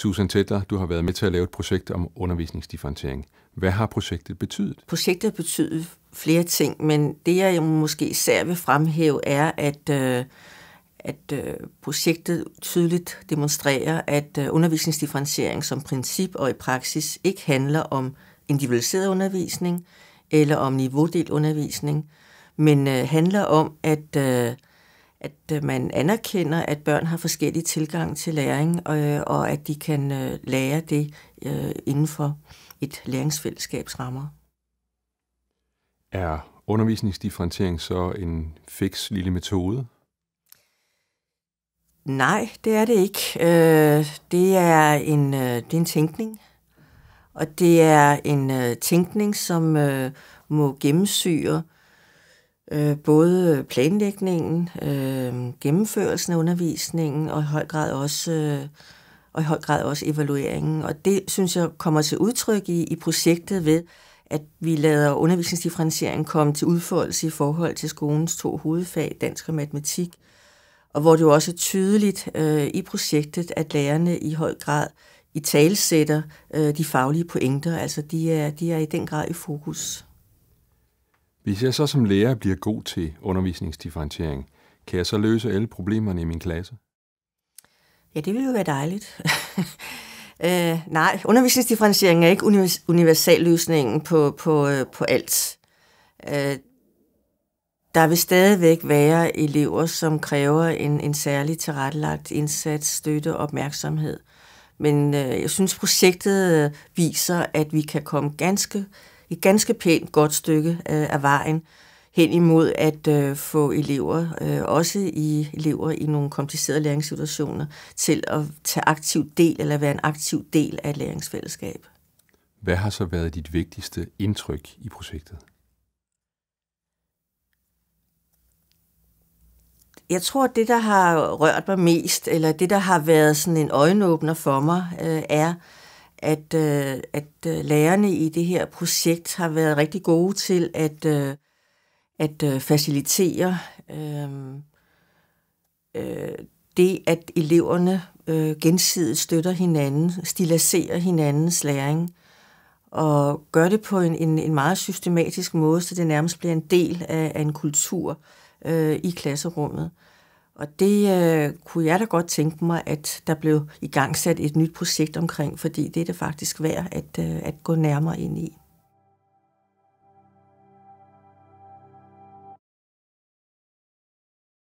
Susan Tedler, du har været med til at lave et projekt om undervisningsdifferentiering. Hvad har projektet betydet? Projektet har betydet flere ting, men det jeg måske især vil fremhæve er, at, øh, at øh, projektet tydeligt demonstrerer, at øh, undervisningsdifferentiering som princip og i praksis ikke handler om individualiseret undervisning eller om niveaudelt undervisning, men handler om, at at øh, man anerkender, at børn har forskellige tilgang til læring, og, øh, og at de kan øh, lære det inden for et læringsfællesskabsrammer. rammer. Er undervisningsdifferentiering så en fix lille metode? Nej, det er det ikke. Det er en, det er en tænkning, og det er en tænkning, som må gennemsyre øh, øh, både planlægningen, øh, gennemførelsen af undervisningen og i høj grad også øh, og i høj grad også evalueringen. Og det synes jeg kommer til udtryk i, i projektet ved, at vi lader undervisningsdifferentiering komme til udfoldelse i forhold til skolens to hovedfag, dansk og matematik, og hvor det jo også er tydeligt øh, i projektet, at lærerne i høj grad i talsætter øh, de faglige pointer, altså de er, de er i den grad i fokus. Hvis jeg så som lærer bliver god til undervisningsdifferentiering, kan jeg så løse alle problemerne i min klasse? Ja, det ville jo være dejligt. øh, nej, undervisningsdifferentiering er ikke univers- løsningen på, på, øh, på alt. Øh, der vil stadigvæk være elever, som kræver en, en særlig tilrettelagt indsats, støtte og opmærksomhed. Men øh, jeg synes, projektet øh, viser, at vi kan komme ganske øh, et ganske pænt godt stykke øh, af vejen hen imod at øh, få elever, øh, også i elever i nogle komplicerede læringssituationer, til at tage aktiv del eller være en aktiv del af et læringsfællesskab. Hvad har så været dit vigtigste indtryk i projektet? Jeg tror, at det, der har rørt mig mest, eller det, der har været sådan en øjenåbner for mig, øh, er, at, øh, at øh, lærerne i det her projekt har været rigtig gode til at, øh, at øh, facilitere øh, øh, det, at eleverne øh, gensidigt støtter hinanden, stilaserer hinandens læring og gør det på en, en, en meget systematisk måde, så det nærmest bliver en del af, af en kultur øh, i klasserummet. Øh, og det øh, kunne jeg da godt tænke mig, at der blev igangsat et nyt projekt omkring, fordi det er det faktisk værd at, øh, at gå nærmere ind i.